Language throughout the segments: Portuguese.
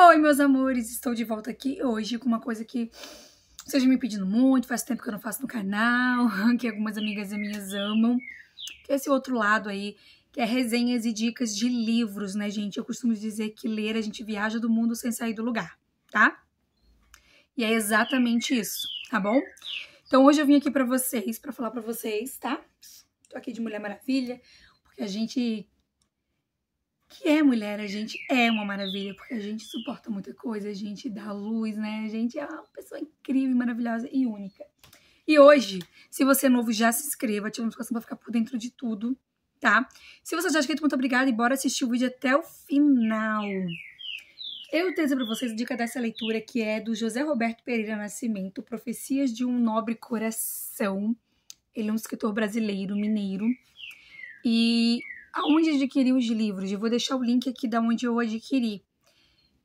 Oi, meus amores, estou de volta aqui hoje com uma coisa que vocês me pedindo muito, faz tempo que eu não faço no canal, que algumas amigas minhas amam, que é esse outro lado aí, que é resenhas e dicas de livros, né, gente? Eu costumo dizer que ler a gente viaja do mundo sem sair do lugar, tá? E é exatamente isso, tá bom? Então hoje eu vim aqui para vocês, para falar para vocês, tá? Tô aqui de Mulher Maravilha, porque a gente que é mulher, a gente é uma maravilha, porque a gente suporta muita coisa, a gente dá luz, né? A gente é uma pessoa incrível, maravilhosa e única. E hoje, se você é novo, já se inscreva, ativa a notificação pra ficar por dentro de tudo, tá? Se você já é inscrito, muito obrigada e bora assistir o vídeo até o final. Eu tenho para vocês a dica dessa leitura que é do José Roberto Pereira Nascimento, Profecias de um Nobre Coração. Ele é um escritor brasileiro, mineiro, e aonde adquirir os livros. Eu vou deixar o link aqui da onde eu adquiri.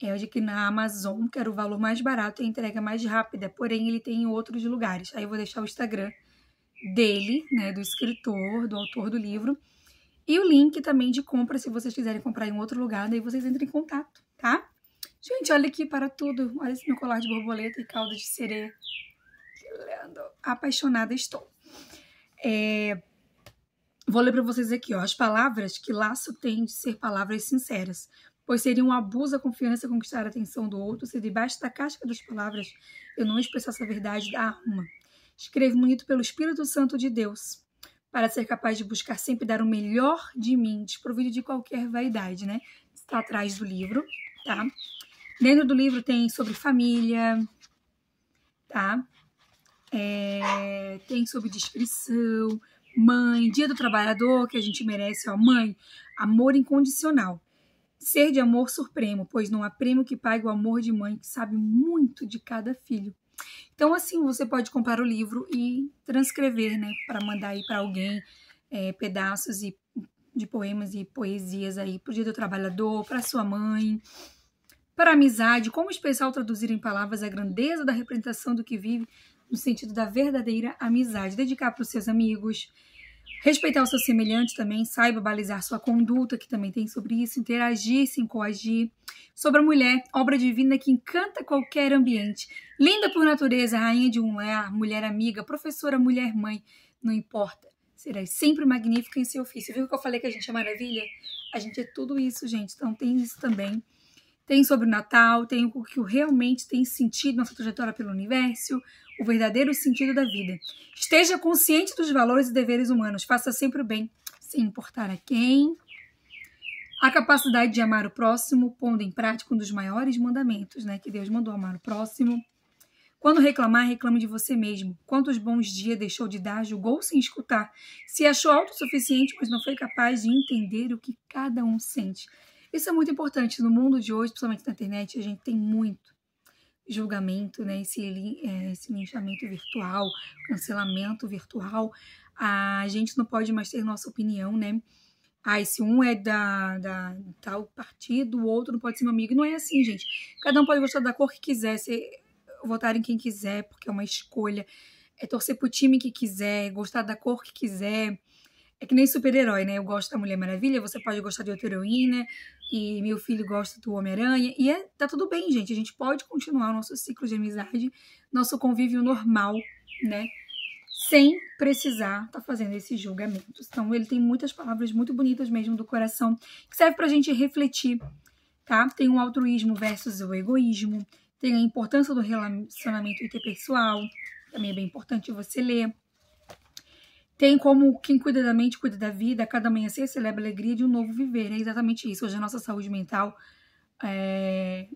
É, eu adquiri na Amazon, que era o valor mais barato e a entrega mais rápida, porém ele tem em outros lugares. Aí eu vou deixar o Instagram dele, né, do escritor, do autor do livro, e o link também de compra se vocês quiserem comprar em outro lugar, daí vocês entram em contato, tá? Gente, olha aqui para tudo. Olha esse meu colar de borboleta e cauda de sereia. Que lindo. Apaixonada estou. É, Vou ler para vocês aqui, ó, as palavras que laço tem de ser palavras sinceras, pois seria um abuso à confiança conquistar a atenção do outro se debaixo da casca das palavras eu não expressasse a verdade da alma. Escrevo muito pelo Espírito Santo de Deus, para ser capaz de buscar sempre dar o melhor de mim, desprovido de qualquer vaidade, né? Está atrás do livro, tá? Dentro do livro tem sobre família, tá? É, tem sobre descrição, mãe, dia do trabalhador, que a gente merece, ó, mãe, amor incondicional. Ser de amor supremo, pois não há prêmio que pague o amor de mãe que sabe muito de cada filho. Então, assim, você pode comprar o livro e transcrever, né, para mandar aí para alguém é, pedaços e, de poemas e poesias aí para o Dia do Trabalhador, para sua mãe, para amizade, como especial traduzir em palavras a grandeza da representação do que vive no sentido da verdadeira amizade, dedicar para os seus amigos, respeitar o seu semelhante também, saiba balizar sua conduta, que também tem sobre isso, interagir se coagir. Sobre a mulher, obra divina que encanta qualquer ambiente. Linda por natureza, rainha de um lar, mulher amiga, professora, mulher mãe, não importa. Serás sempre magnífica em seu ofício. Viu que eu falei que a gente é maravilha? A gente é tudo isso, gente. Então tem isso também tem sobre o Natal, tem o que realmente tem sentido na sua trajetória pelo universo, o verdadeiro sentido da vida. Esteja consciente dos valores e deveres humanos, faça sempre o bem, sem importar a quem. A capacidade de amar o próximo, pondo em prática um dos maiores mandamentos né, que Deus mandou amar o próximo. Quando reclamar, reclame de você mesmo. Quantos bons dias deixou de dar, julgou sem escutar. Se achou autossuficiente, mas não foi capaz de entender o que cada um sente. Isso é muito importante. No mundo de hoje, principalmente na internet, a gente tem muito julgamento, né? Esse, é, esse linchamento virtual, cancelamento virtual. A gente não pode mais ter nossa opinião, né? Ah, esse um é da, da tal partido, o outro não pode ser meu amigo. Não é assim, gente. Cada um pode gostar da cor que quiser, votar em quem quiser, porque é uma escolha. É torcer pro time que quiser, gostar da cor que quiser é que nem super-herói, né? Eu gosto da Mulher Maravilha, você pode gostar de outra heroína, e meu filho gosta do Homem-Aranha. E é, tá tudo bem, gente. A gente pode continuar o nosso ciclo de amizade, nosso convívio normal, né? Sem precisar tá fazendo esses julgamentos. Então, ele tem muitas palavras muito bonitas mesmo do coração, que serve pra gente refletir, tá? Tem o altruísmo versus o egoísmo, tem a importância do relacionamento interpessoal, também é bem importante você ler. Tem como quem cuida da mente, cuida da vida, cada amanhecer celebra a alegria de um novo viver. É exatamente isso. Hoje a nossa saúde mental é,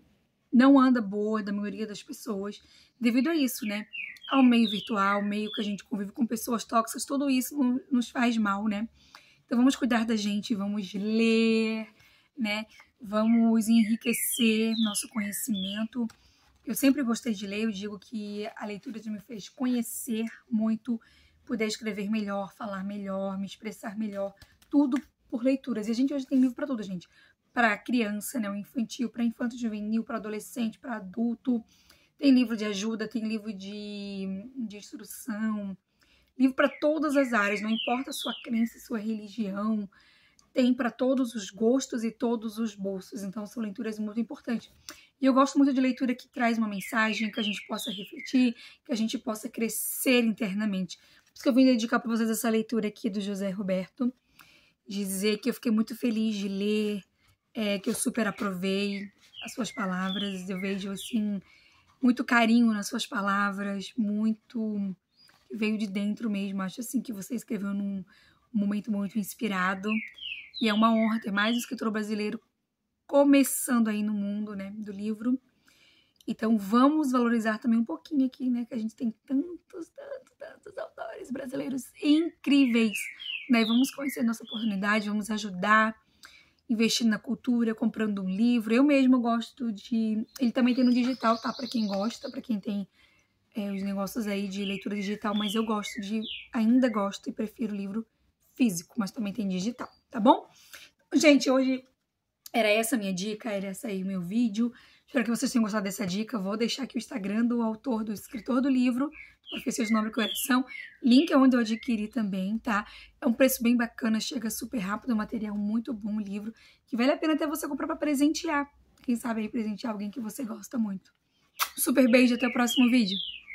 não anda boa da maioria das pessoas devido a isso, né? Ao meio virtual, ao meio que a gente convive com pessoas tóxicas, tudo isso nos faz mal, né? Então vamos cuidar da gente, vamos ler, né? Vamos enriquecer nosso conhecimento. Eu sempre gostei de ler, eu digo que a leitura me fez conhecer muito, puder escrever melhor, falar melhor, me expressar melhor, tudo por leituras. E a gente hoje tem livro para tudo, gente. Para criança, né, o infantil, para infanto juvenil, para adolescente, para adulto. Tem livro de ajuda, tem livro de, de instrução, livro para todas as áreas, não importa a sua crença, sua religião, tem para todos os gostos e todos os bolsos. Então são leituras muito importantes. E eu gosto muito de leitura que traz uma mensagem que a gente possa refletir, que a gente possa crescer internamente isso que eu vim dedicar para vocês essa leitura aqui do José Roberto. Dizer que eu fiquei muito feliz de ler, é, que eu super aprovei as suas palavras. Eu vejo, assim, muito carinho nas suas palavras, muito. veio de dentro mesmo. Acho, assim, que você escreveu num momento muito inspirado. E é uma honra ter mais um escritor brasileiro começando aí no mundo, né, do livro. Então vamos valorizar também um pouquinho aqui, né? Que a gente tem tantos, tantos, tantos autores brasileiros incríveis. Né? Vamos conhecer nossa oportunidade, vamos ajudar, investindo na cultura, comprando um livro. Eu mesma gosto de. Ele também tem no digital, tá? Para quem gosta, para quem tem é, os negócios aí de leitura digital, mas eu gosto de. Ainda gosto e prefiro livro físico, mas também tem digital, tá bom? Gente, hoje era essa minha dica, era essa aí meu vídeo. Espero que vocês tenham gostado dessa dica. Vou deixar aqui o Instagram do autor, do escritor do livro, Professor de Nome Coração. Link é onde eu adquiri também, tá? É um preço bem bacana, chega super rápido, é um material muito bom, um livro que vale a pena até você comprar para presentear. Quem sabe aí presentear alguém que você gosta muito. Super beijo, até o próximo vídeo.